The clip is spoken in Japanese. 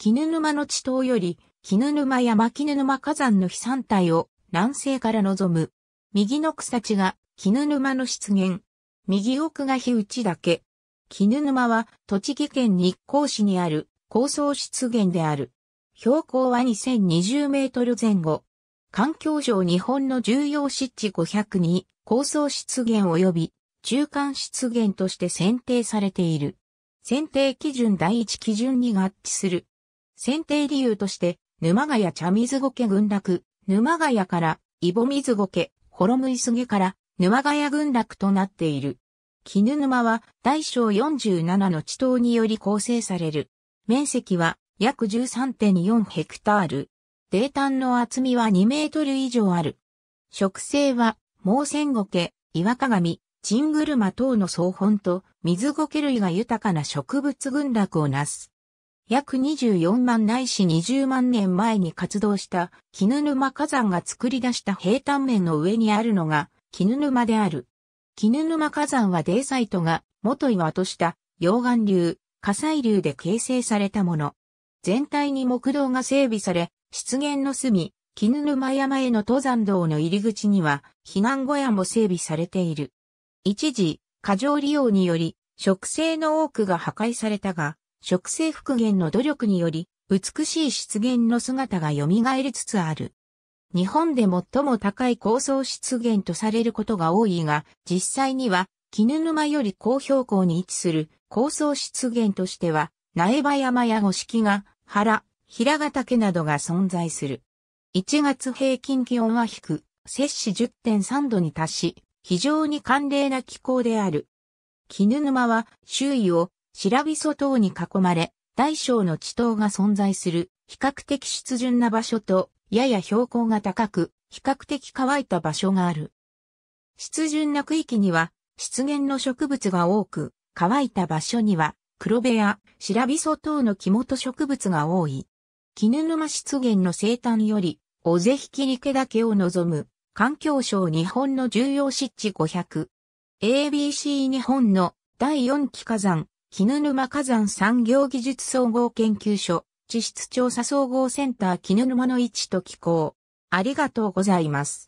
絹沼の地頭より、絹沼や巻絹沼火山の飛山体を南西から望む。右の草地が絹沼の湿原。右奥が日内岳。絹沼は栃木県日光市にある高層湿原である。標高は2020メートル前後。環境上日本の重要湿地500に高層湿原及び中間湿原として選定されている。選定基準第一基準に合致する選定理由として、沼ヶ谷茶水苔群落、沼ヶ谷から、イボ水苔、イむゲから、沼ヶ谷群落となっている。絹沼は、大小47の地頭により構成される。面積は、約13.4ヘクタール。泥炭の厚みは2メートル以上ある。植生は、毛線苔、岩鏡、チングルマ等の草本と、水苔類が豊かな植物群落をなす。約24万ないし20万年前に活動した絹沼火山が作り出した平坦面の上にあるのが絹沼である。絹沼火山はデイサイトが元岩とした溶岩流、火砕流で形成されたもの。全体に木道が整備され、湿原の隅、絹沼山への登山道の入り口には避難小屋も整備されている。一時、過剰利用により、植生の多くが破壊されたが、植生復元の努力により、美しい湿原の姿が蘇りつつある。日本で最も高い高層湿原とされることが多いが、実際には、絹沼より高標高に位置する高層湿原としては、苗場山や五色が、原、平ヶ岳などが存在する。1月平均気温は低く、摂氏10.3度に達し、非常に寒冷な気候である。絹沼は周囲を白びそ等に囲まれ、大小の地頭が存在する、比較的湿潤な場所と、やや標高が高く、比較的乾いた場所がある。湿潤な区域には、湿原の植物が多く、乾いた場所には、黒部や白びそ等の木元植物が多い。絹沼湿原の生誕より、尾瀬引池岳を望む、環境省日本の重要湿地500。ABC 日本の第4期火山、絹沼火山産業技術総合研究所、地質調査総合センター絹沼の位置と気候。ありがとうございます。